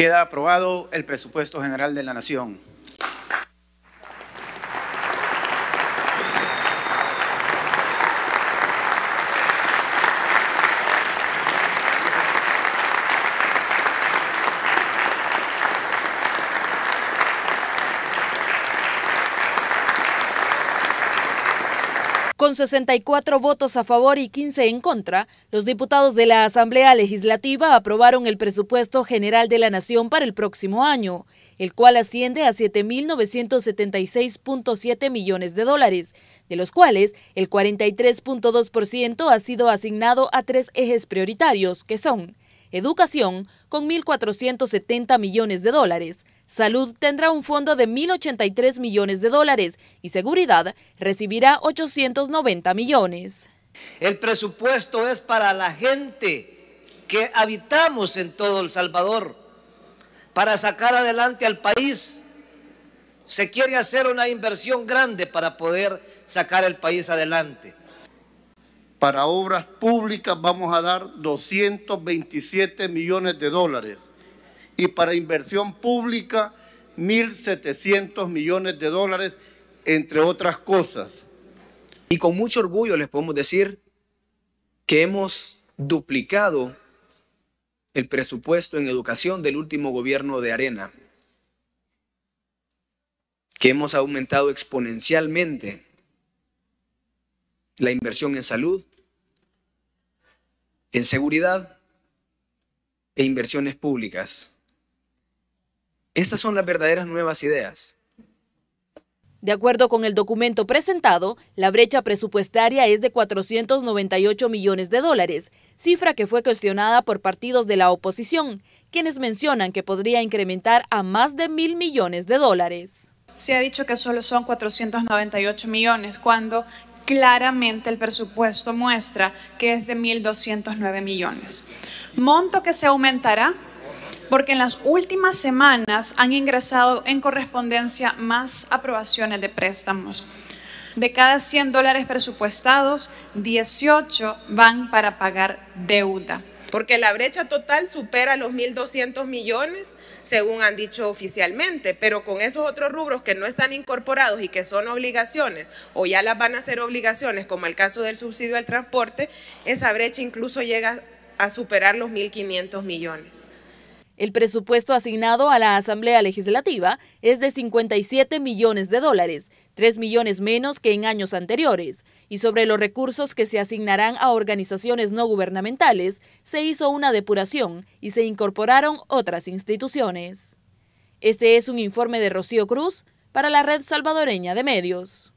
Queda aprobado el presupuesto general de la Nación. Con 64 votos a favor y 15 en contra, los diputados de la Asamblea Legislativa aprobaron el presupuesto general de la Nación para el próximo año, el cual asciende a 7.976.7 millones de dólares, de los cuales el 43.2% ha sido asignado a tres ejes prioritarios, que son Educación, con 1.470 millones de dólares, Salud tendrá un fondo de 1.083 millones de dólares y Seguridad recibirá 890 millones. El presupuesto es para la gente que habitamos en todo El Salvador, para sacar adelante al país. Se quiere hacer una inversión grande para poder sacar el país adelante. Para obras públicas vamos a dar 227 millones de dólares y para inversión pública 1.700 millones de dólares, entre otras cosas. Y con mucho orgullo les podemos decir que hemos duplicado el presupuesto en educación del último gobierno de Arena, que hemos aumentado exponencialmente la inversión en salud, en seguridad e inversiones públicas. Estas son las verdaderas nuevas ideas. De acuerdo con el documento presentado, la brecha presupuestaria es de 498 millones de dólares, cifra que fue cuestionada por partidos de la oposición, quienes mencionan que podría incrementar a más de mil millones de dólares. Se ha dicho que solo son 498 millones, cuando claramente el presupuesto muestra que es de 1.209 millones. Monto que se aumentará porque en las últimas semanas han ingresado en correspondencia más aprobaciones de préstamos. De cada 100 dólares presupuestados, 18 van para pagar deuda. Porque la brecha total supera los 1.200 millones, según han dicho oficialmente, pero con esos otros rubros que no están incorporados y que son obligaciones, o ya las van a ser obligaciones, como el caso del subsidio al transporte, esa brecha incluso llega a superar los 1.500 millones. El presupuesto asignado a la Asamblea Legislativa es de 57 millones de dólares, 3 millones menos que en años anteriores, y sobre los recursos que se asignarán a organizaciones no gubernamentales, se hizo una depuración y se incorporaron otras instituciones. Este es un informe de Rocío Cruz para la Red Salvadoreña de Medios.